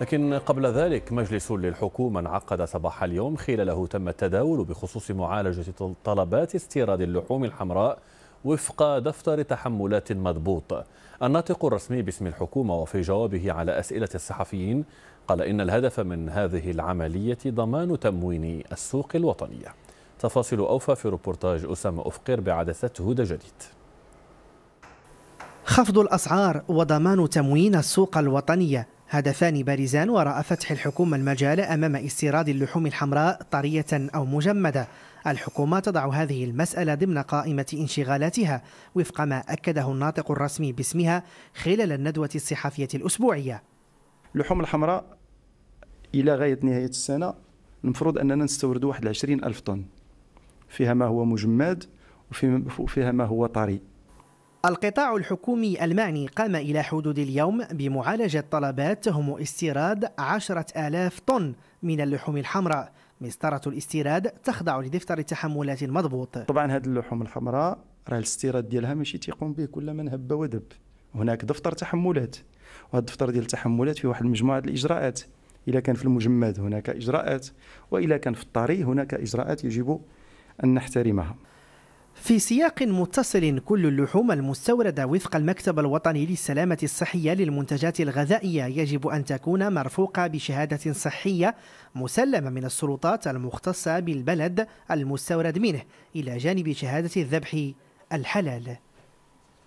لكن قبل ذلك مجلس للحكومة انعقد صباح اليوم خلاله تم التداول بخصوص معالجة طلبات استيراد اللحوم الحمراء وفق دفتر تحملات مضبوط الناطق الرسمي باسم الحكومة وفي جوابه على أسئلة الصحفيين قال إن الهدف من هذه العملية ضمان تموين السوق الوطنية تفاصيل أوفى في روبورتاج أسامة أفقر بعدسته هدى جديد خفض الأسعار وضمان تموين السوق الوطنية هدفان بارزان وراء فتح الحكومة المجال أمام استيراد اللحوم الحمراء طرية أو مجمدة الحكومة تضع هذه المسألة ضمن قائمة انشغالاتها وفق ما أكده الناطق الرسمي باسمها خلال الندوة الصحفية الأسبوعية اللحوم الحمراء إلى غاية نهاية السنة المفروض أننا نستورد واحد ألف طن فيها ما هو مجمد وفيها ما هو طري القطاع الحكومي المعني قام إلى حدود اليوم بمعالجة طلبات تهم استيراد عشرة آلاف طن من اللحوم الحمراء مسطرة الاستيراد تخضع لدفتر التحملات المضبوط طبعا هذه اللحوم الحمراء راه الاستيراد ديالها ماشي تيقوم به كل من هب ودب هناك دفتر تحملات وهذا الدفتر ديال التحملات فيه واحد المجموعه الاجراءات اذا كان في المجمد هناك اجراءات واذا كان في الطري هناك اجراءات يجب ان نحترمها في سياق متصل كل اللحوم المستوردة وفق المكتب الوطني للسلامة الصحية للمنتجات الغذائية يجب أن تكون مرفوقة بشهادة صحية مسلمة من السلطات المختصة بالبلد المستورد منه إلى جانب شهادة الذبح الحلال